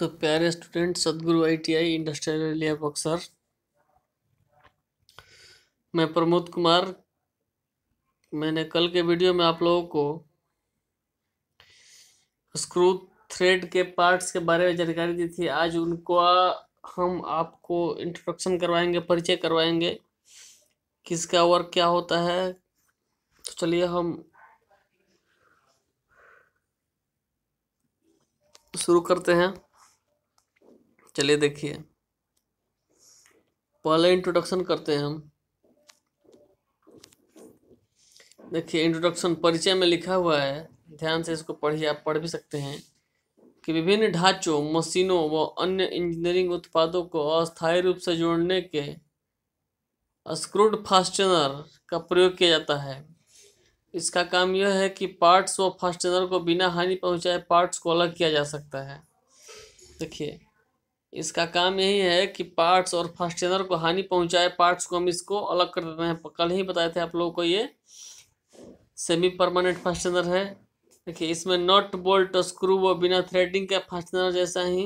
तो प्यारे स्टूडेंट सदगुरु आईटीआई इंडस्ट्रियल एरिया बक्सर मैं प्रमोद कुमार मैंने कल के वीडियो में आप लोगों को स्क्रू थ्रेड के पार्ट्स के बारे में जानकारी दी थी आज उनको हम आपको इंट्रोडक्शन करवाएंगे परिचय करवाएंगे किसका वर्क क्या होता है तो चलिए हम शुरू करते हैं चलिए देखिए पहले इंट्रोडक्शन करते हैं हम देखिए इंट्रोडक्शन परिचय में लिखा हुआ है ध्यान से इसको पढ़िए आप पढ़ भी सकते हैं कि विभिन्न ढांचों मशीनों व अन्य इंजीनियरिंग उत्पादों को अस्थायी रूप से जोड़ने के स्क्रूड फास्टनर का प्रयोग किया जाता है इसका काम यह है कि पार्ट्स व फास्टनर को बिना हानि पहुंचाए पार्ट्स को अलग किया जा सकता है देखिए इसका काम यही है कि पार्ट्स और फास्टेनर को हानि पहुंचाए पार्ट्स को हम इसको अलग कर देते हैं कल ही बताए थे आप लोगों को ये सेमी परमानेंट फास्टेनर है देखिए इसमें नट बोल्ट स्क्रू व बिना थ्रेडिंग का फास्टेनर जैसा ही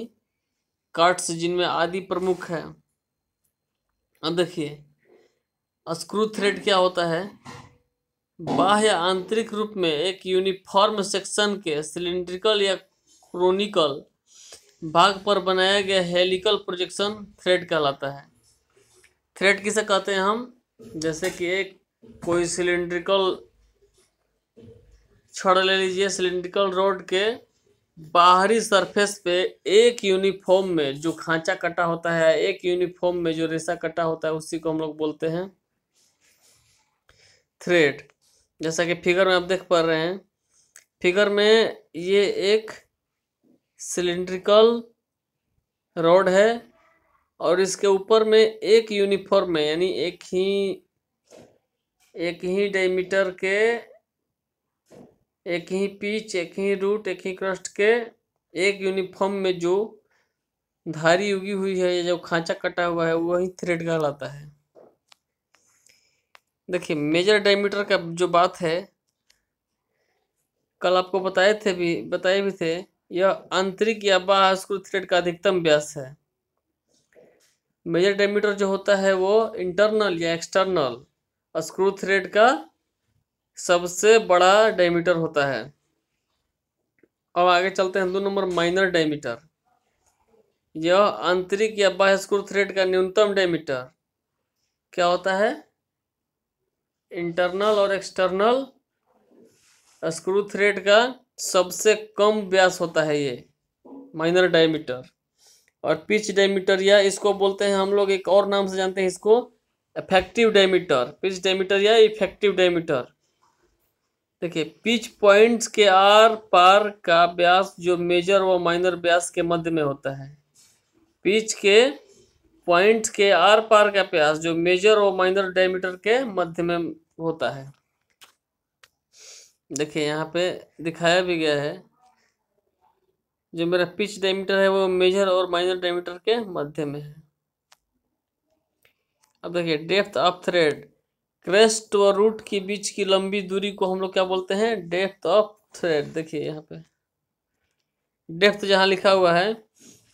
कट्स जिनमें आदि प्रमुख है अब देखिए स्क्रू थ्रेड क्या होता है बाह्य आंतरिक रूप में एक यूनिफॉर्म सेक्शन के सिलेंड्रिकल या क्रोनिकल भाग पर बनाया गया हेलिकल प्रोजेक्शन थ्रेड कहलाता है थ्रेड किसे कहते हैं हम जैसे कि एक कोई सिलेंड्रिकल छड़ ले लीजिए सिलेंड्रिकल रोड के बाहरी सरफेस पे एक यूनिफॉर्म में जो खांचा कटा होता है एक यूनिफॉर्म में जो रेशा कटा होता है उसी को हम लोग बोलते हैं थ्रेड जैसा कि फिगर में आप देख पा रहे हैं फिगर में ये एक सिलेंड्रिकल रॉड है और इसके ऊपर में एक यूनिफॉर्म है यानी एक ही एक ही डायमीटर के एक ही पीच एक ही रूट एक ही क्रस्ट के एक यूनिफॉर्म में जो धारी उगी हुई है या जो खांचा कटा हुआ है वही थ्रेड कहलाता है देखिए मेजर डायमीटर का जो बात है कल आपको बताए थे भी बताए भी थे यह आंतरिक या बाहर स्क्रू थ्रेड का अधिकतम व्यास है मेजर डायमीटर जो होता है वो इंटरनल या एक्सटर्नल स्क्रू थ्रेड का सबसे बड़ा डायमीटर होता है अब आगे चलते हैं दो नंबर माइनर डायमीटर यह आंतरिक या बाह्य स्क्रू थ्रेड का न्यूनतम डायमीटर क्या होता है इंटरनल और एक्सटर्नल स्क्रू थ्रेड का सबसे कम व्यास होता है ये माइनर डायमीटर और पिच डायमीटर या इसको बोलते हैं हम लोग एक और नाम से जानते हैं इसको इफेक्टिव डायमीटर पिच डायमीटर या इफेक्टिव डायमीटर देखिए पिच पॉइंट्स के आर पार का व्यास जो मेजर व माइनर व्यास के मध्य में होता है पिच के पॉइंट्स के आर पार का व्यास जो मेजर व माइनर डायमीटर के मध्य में होता है देखिए यहाँ पे दिखाया भी गया है जो मेरा पिच डायमीटर है वो मेजर और माइनर डायमीटर के मध्य में है अब देखिए डेप्थ ऑफ थ्रेड क्रेस्ट और रूट के बीच की लंबी दूरी को हम लोग क्या बोलते हैं डेप्थ ऑफ थ्रेड देखिए यहाँ पे डेप्थ जहाँ लिखा हुआ है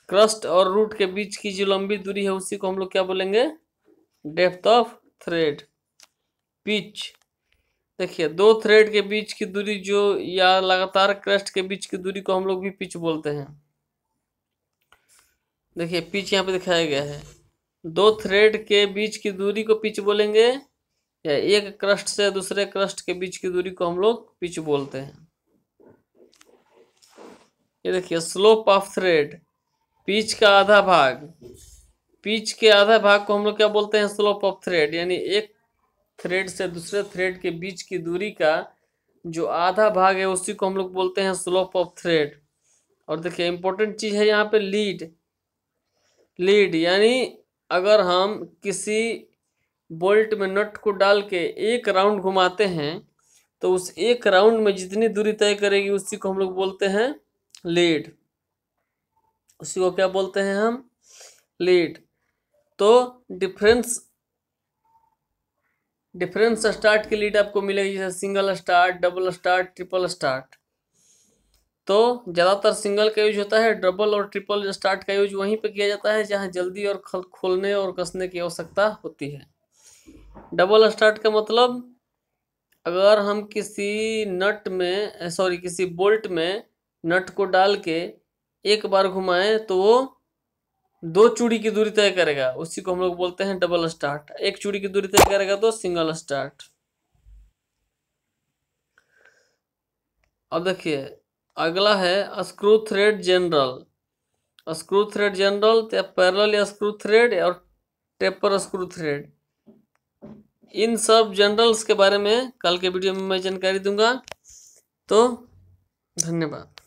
क्रस्ट और रूट के बीच की जो लंबी दूरी है उसी को हम लोग क्या बोलेंगे डेप्थ ऑफ थ्रेड पिच देखिए दो थ्रेड के बीच की दूरी जो या लगातार क्रस्ट के बीच की दूरी को हम लोग भी पिच बोलते हैं देखिए पिच यहाँ पे दिखाया गया है दो थ्रेड के बीच की दूरी को पिच बोलेंगे या एक क्रस्ट से दूसरे क्रस्ट के बीच की दूरी को हम लोग पिच बोलते हैं ये देखिए स्लोप ऑफ थ्रेड पिच का आधा भाग पिच के आधा भाग को हम लोग क्या बोलते हैं स्लोप ऑफ थ्रेड यानी एक थ्रेड से दूसरे थ्रेड के बीच की दूरी का जो आधा भाग है उसी को हम लोग बोलते हैं स्लोप ऑफ थ्रेड और देखिए इंपॉर्टेंट चीज़ है यहाँ पे लीड लीड यानी अगर हम किसी बोल्ट में नट को डाल के एक राउंड घुमाते हैं तो उस एक राउंड में जितनी दूरी तय करेगी उसी को हम लोग बोलते हैं लीड उसी को क्या बोलते हैं हम लीड तो डिफरेंस डिफरेंस स्टार्ट की लीड आपको मिलेगी जैसे single start double start triple start तो ज़्यादातर सिंगल का यूज होता है डबल और ट्रिपल स्टार्ट का यूज वहीं पे किया जाता है जहाँ जल्दी और खोलने और कसने की आवश्यकता होती है डबल स्टार्ट का मतलब अगर हम किसी नट में सॉरी किसी बोल्ट में नट को डाल के एक बार घुमाएं तो वो दो चूड़ी की दूरी तय करेगा उसी को हम लोग बोलते हैं डबल स्टार्ट एक चूड़ी की दूरी तय करेगा तो सिंगल स्टार्ट अब देखिए अगला है screw thread general screw thread general या पैरल स्क्रू थ्रेड और टेपर स्क्रू थ्रेड इन सब जनरल्स के बारे में कल के वीडियो में मैं जानकारी दूंगा तो धन्यवाद